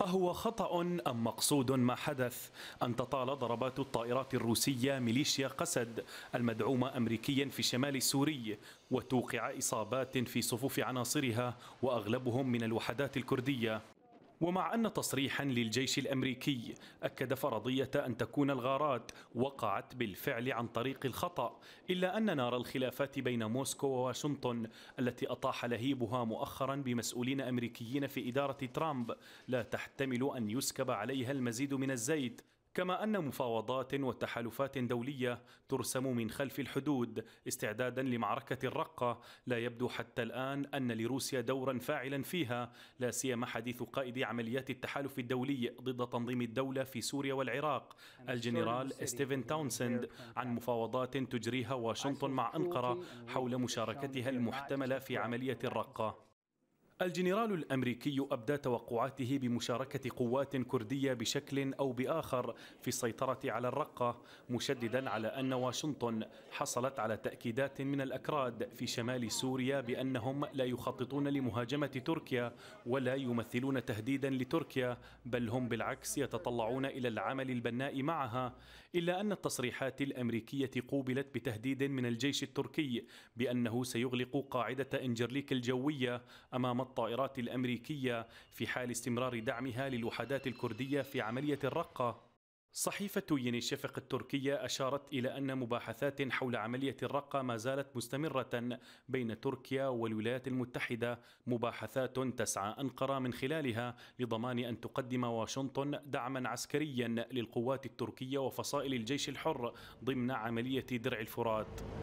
أهو خطأ أم مقصود ما حدث أن تطال ضربات الطائرات الروسية ميليشيا قسد المدعومة أمريكيا في شمال سوري وتوقع إصابات في صفوف عناصرها وأغلبهم من الوحدات الكردية ومع أن تصريحا للجيش الأمريكي أكد فرضية أن تكون الغارات وقعت بالفعل عن طريق الخطأ إلا أن نار الخلافات بين موسكو وواشنطن التي أطاح لهيبها مؤخرا بمسؤولين أمريكيين في إدارة ترامب لا تحتمل أن يسكب عليها المزيد من الزيت كما أن مفاوضات وتحالفات دولية ترسم من خلف الحدود استعدادا لمعركة الرقة لا يبدو حتى الآن أن لروسيا دورا فاعلا فيها لا سيما حديث قائد عمليات التحالف الدولي ضد تنظيم الدولة في سوريا والعراق الجنرال ستيفن تاونسند عن مفاوضات تجريها واشنطن مع أنقرة حول مشاركتها المحتملة في عملية الرقة الجنرال الامريكي ابدى توقعاته بمشاركه قوات كرديه بشكل او باخر في السيطره على الرقه مشددا على ان واشنطن حصلت على تاكيدات من الاكراد في شمال سوريا بانهم لا يخططون لمهاجمه تركيا ولا يمثلون تهديدا لتركيا بل هم بالعكس يتطلعون الى العمل البناء معها الا ان التصريحات الامريكيه قوبلت بتهديد من الجيش التركي بانه سيغلق قاعده انجرليك الجويه امام الطائرات الأمريكية في حال استمرار دعمها للوحدات الكردية في عملية الرقة صحيفة يني شفق التركية أشارت إلى أن مباحثات حول عملية الرقة ما زالت مستمرة بين تركيا والولايات المتحدة مباحثات تسعى أنقرة من خلالها لضمان أن تقدم واشنطن دعما عسكريا للقوات التركية وفصائل الجيش الحر ضمن عملية درع الفرات